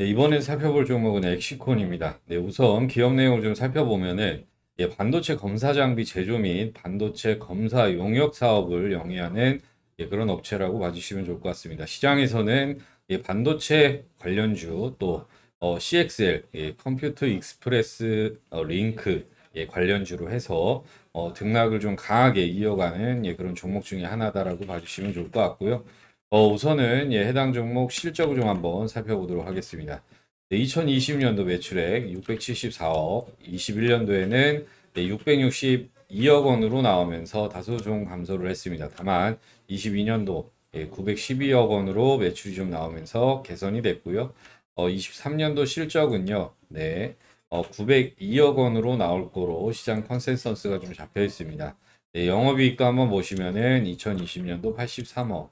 네, 이번에 살펴볼 종목은 엑시콘입니다. 네, 우선 기업 내용을 좀 살펴보면은 예, 반도체 검사 장비 제조 및 반도체 검사 용역 사업을 영위하는 예, 그런 업체라고 봐주시면 좋을 것 같습니다. 시장에서는 예, 반도체 관련주 또 어, CXL 예, 컴퓨터 익스프레스 어, 링크 예, 관련주로 해서 어, 등락을 좀 강하게 이어가는 예, 그런 종목 중에 하나다라고 봐주시면 좋을 것 같고요. 어, 우선은 예, 해당 종목 실적을 좀 한번 살펴보도록 하겠습니다. 네, 2020년도 매출액 674억, 21년도에는 네, 662억 원으로 나오면서 다소 좀 감소를 했습니다. 다만 22년도 예, 912억 원으로 매출이 좀 나오면서 개선이 됐고요. 어, 23년도 실적은요. 네. 어, 902억 원으로 나올 거로 시장 컨센서스가 좀 잡혀 있습니다. 네, 영업이익도 한번 보시면은 2020년도 83억,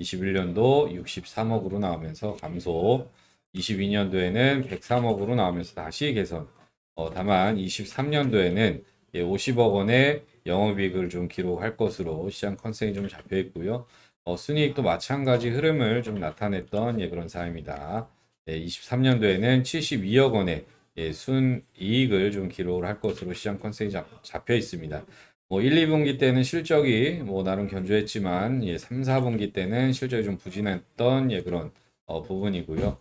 21년도 63억으로 나오면서 감소, 22년도에는 103억으로 나오면서 다시 개선. 어, 다만 23년도에는 예, 50억 원의 영업이익을 좀 기록할 것으로 시장 컨셉이 좀 잡혀 있고요. 어, 순이익도 마찬가지 흐름을 좀 나타냈던 예, 그런 사입니다. 예, 23년도에는 72억 원의 예, 순이익을 좀기록할 것으로 시장 컨셉이 잡, 잡혀 있습니다. 뭐 1, 2분기 때는 실적이 뭐 나름 견조했지만 예, 3, 4분기 때는 실적이 좀 부진했던 예, 그런 어, 부분이고요.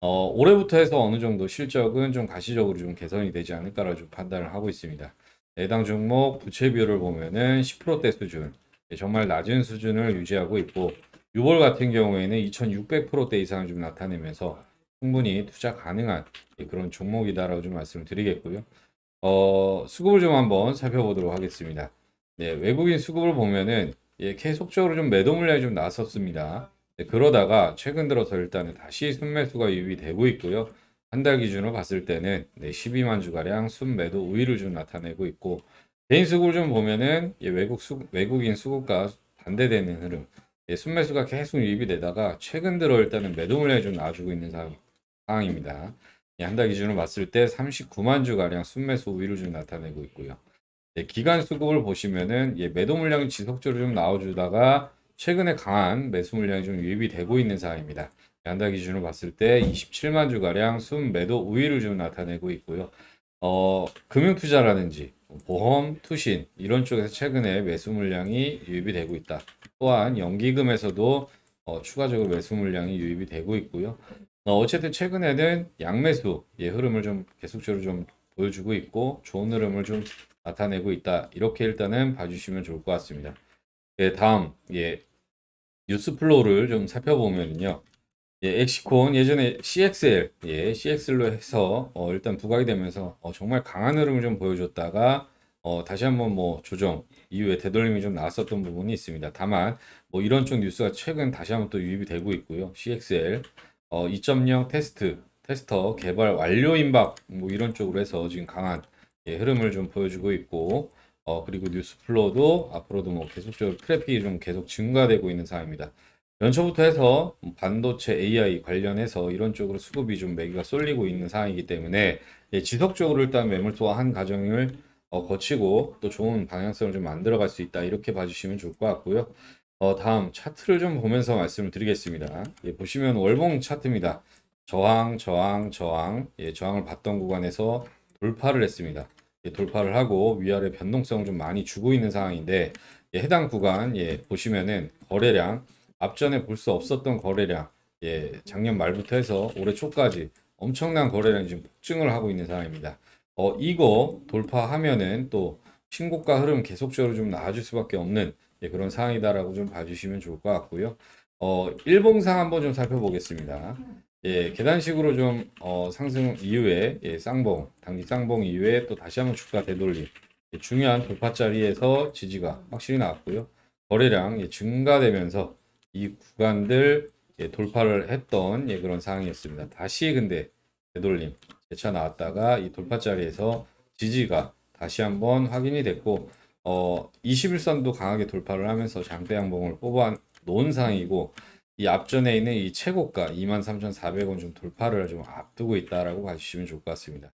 어, 올해부터 해서 어느 정도 실적은 좀 가시적으로 좀 개선이 되지 않을까라고 좀 판단을 하고 있습니다. 해당 종목 부채 비율을 보면은 10%대 수준, 예, 정말 낮은 수준을 유지하고 있고 유월 같은 경우에는 2,600%대 이상을 좀 나타내면서 충분히 투자 가능한 예, 그런 종목이다라고 좀 말씀을 드리겠고요. 어, 수급을 좀 한번 살펴보도록 하겠습니다. 예, 외국인 수급을 보면은 예, 계속적으로 좀 매도 물량이 좀 나섰습니다. 예, 그러다가 최근 들어서 일단은 다시 순매수가 유입되고 있고요. 한 달 기준으로 봤을 때는 네, 12만 주가량 순매도 우위를 좀 나타내고 있고 개인 수급을 좀 보면은 예, 외국 수, 외국인 수급과 반대되는 흐름 예, 순매수가 계속 유입이 되다가 최근 들어 일단은 매도 물량이 좀 나와주고 있는 상황입니다. 예, 한달 기준으로 봤을 때 39만 주가량 순매수 우위를 좀 나타내고 있고요. 예, 기간 수급을 보시면은 예, 매도 물량이 지속적으로 좀 나와주다가 최근에 강한 매수 물량이 좀 유입이 되고 있는 상황입니다. 예, 한달 기준으로 봤을 때 27만 주가량 순매도 우위를 좀 나타내고 있고요. 어, 금융투자라든지 보험, 투신 이런 쪽에서 최근에 매수 물량이 유입이 되고 있다. 또한 연기금에서도 어, 추가적으로 매수 물량이 유입이 되고 있고요. 어, 어쨌든 최근에는 양매수의 예, 흐름을 좀 계속적으로 좀 보여주고 있고 좋은 흐름을 좀 나타내고 있다. 이렇게 일단은 봐주시면 좋을 것 같습니다. 예, 다음 예, 뉴스 플로우를 좀 살펴보면요. 예, 엑시콘 예전에 CXL, 예, CXL로 해서 어, 일단 부각이 되면서 어, 정말 강한 흐름을 좀 보여줬다가 어, 다시 한번 뭐 조정 이후에 되돌림이 좀 나왔었던 부분이 있습니다. 다만 뭐 이런 쪽 뉴스가 최근 다시 한번 또 유입이 되고 있고요. CXL 어, 2.0 테스트, 테스터 개발 완료 임박 뭐 이런 쪽으로 해서 지금 강한 예, 흐름을 좀 보여주고 있고 어, 그리고 뉴스플로도 앞으로도 뭐 계속적으로 트래픽이 좀 계속 증가되고 있는 상황입니다. 연초부터 해서 반도체 AI 관련해서 이런 쪽으로 수급이 좀 매기가 쏠리고 있는 상황이기 때문에 예, 지속적으로 일단 매물 소화한 과정을 어, 거치고 또 좋은 방향성을 좀 만들어갈 수 있다 이렇게 봐주시면 좋을 것 같고요. 어, 다음 차트를 좀 보면서 말씀을 드리겠습니다. 예, 보시면 월봉 차트입니다. 저항, 저항, 저항, 예, 저항을 받던 구간에서 돌파를 했습니다. 예, 돌파를 하고 위아래 변동성 을좀 많이 주고 있는 상황인데 예, 해당 구간 예, 보시면은 거래량 앞전에 볼 수 없었던 거래량 예, 작년 말부터 해서 올해 초까지 엄청난 거래량이 지금 폭증을 하고 있는 상황입니다. 어, 이거 돌파하면은 또 신고가 흐름 계속적으로 좀 나아질 수밖에 없는 예, 그런 상황이다라고 좀 봐주시면 좋을 것 같고요. 어, 일봉상 한번 좀 살펴보겠습니다. 예, 계단식으로 좀 어, 상승 이후에 예, 쌍봉, 당기 쌍봉 이후에 또 다시 한번 주가 되돌림. 예, 중요한 돌파자리에서 지지가 확실히 나왔고요. 거래량 예, 증가되면서 이 구간들 예, 돌파를 했던 예, 그런 상황이었습니다. 다시 근데 되돌림 재차 나왔다가 이 돌파자리에서 지지가 다시 한번 확인이 됐고 어, 21선도 강하게 돌파를 하면서 장대 양봉을 뽑아 놓은 상이고 이 앞전에 있는 이 최고가 23,400원 좀 돌파를 좀 앞두고 있다라고 봐주시면 좋을 것 같습니다.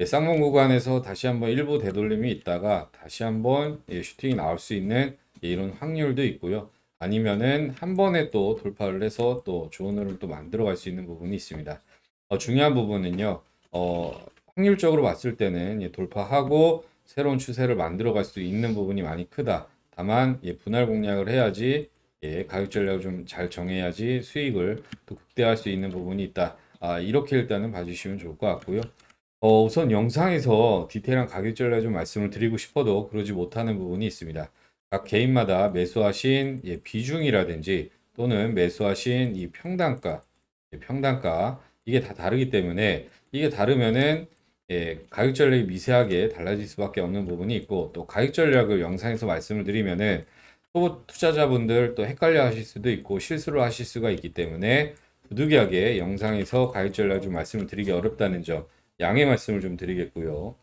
예, 쌍봉 구간에서 다시 한번 일부 되돌림이 있다가 다시 한번 예, 슈팅이 나올 수 있는 예, 이런 확률도 있고요. 아니면은 한 번에 또 돌파를 해서 또 좋은 흐름 또 만들어 갈 수 있는 부분이 있습니다. 어, 중요한 부분은요. 어, 확률적으로 봤을 때는 예, 돌파하고 새로운 추세를 만들어갈 수 있는 부분이 많이 크다. 다만 예, 분할 공략을 해야지 예, 가격 전략을 좀 잘 정해야지 수익을 또 극대화할 수 있는 부분이 있다. 아, 이렇게 일단은 봐주시면 좋을 것 같고요. 어, 우선 영상에서 디테일한 가격 전략 좀 말씀을 드리고 싶어도 그러지 못하는 부분이 있습니다. 각 개인마다 매수하신 예, 비중이라든지 또는 매수하신 이 평단가, 예, 평단가 이게 다 다르기 때문에 이게 다르면은 예, 가격 전략이 미세하게 달라질 수밖에 없는 부분이 있고 또 가격 전략을 영상에서 말씀을 드리면은 초보 투자자분들 또 헷갈려 하실 수도 있고 실수를 하실 수가 있기 때문에 부득이하게 영상에서 가격 전략 좀 말씀을 드리기 어렵다는 점 양해 말씀을 좀 드리겠고요.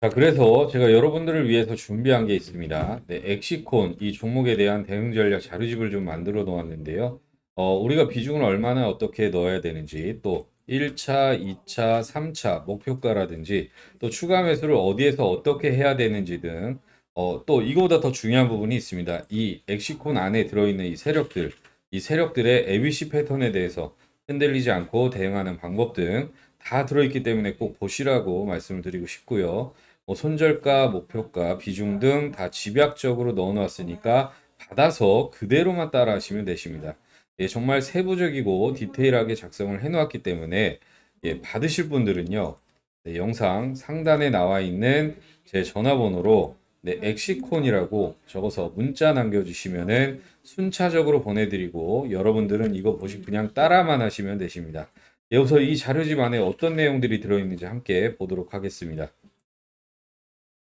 자, 그래서 제가 여러분들을 위해서 준비한 게 있습니다. 네, 엑시콘 이 종목에 대한 대응 전략 자료집을 좀 만들어 놓았는데요. 어, 우리가 비중을 얼마나 어떻게 넣어야 되는지 또 1차, 2차, 3차 목표가라든지 또 추가 매수를 어디에서 어떻게 해야 되는지 등 어, 또 이거보다 더 중요한 부분이 있습니다. 이 엑시콘 안에 들어있는 이 세력들, 이 세력들의 ABC 패턴에 대해서 흔들리지 않고 대응하는 방법 등 다 들어있기 때문에 꼭 보시라고 말씀을 드리고 싶고요. 뭐 손절가, 목표가, 비중 등 다 집약적으로 넣어놨으니까 받아서 그대로만 따라 하시면 되십니다. 예, 정말 세부적이고 디테일하게 작성을 해놓았기 때문에 예, 받으실 분들은요 네, 영상 상단에 나와 있는 제 전화번호로 네, 엑시콘이라고 적어서 문자 남겨주시면은 순차적으로 보내드리고 여러분들은 이거 보시고 그냥 따라만 하시면 되십니다. 여기서 예, 이 자료집 안에 어떤 내용들이 들어있는지 함께 보도록 하겠습니다.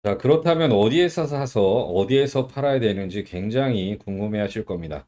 자 그렇다면 어디에서 사서 어디에서 팔아야 되는지 굉장히 궁금해 하실 겁니다.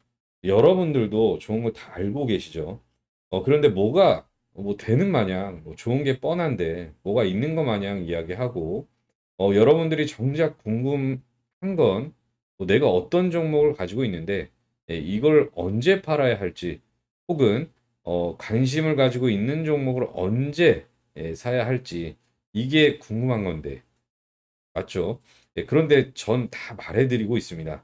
여러분들도 좋은 거 다 알고 계시죠. 어, 그런데 뭐가 뭐 되는 마냥 뭐 좋은 게 뻔한데 뭐가 있는 거 마냥 이야기하고 어, 여러분들이 정작 궁금한 건 뭐 내가 어떤 종목을 가지고 있는데 예, 이걸 언제 팔아야 할지 혹은 어, 관심을 가지고 있는 종목을 언제 예, 사야 할지 이게 궁금한 건데 맞죠? 예, 그런데 전 다 말해드리고 있습니다.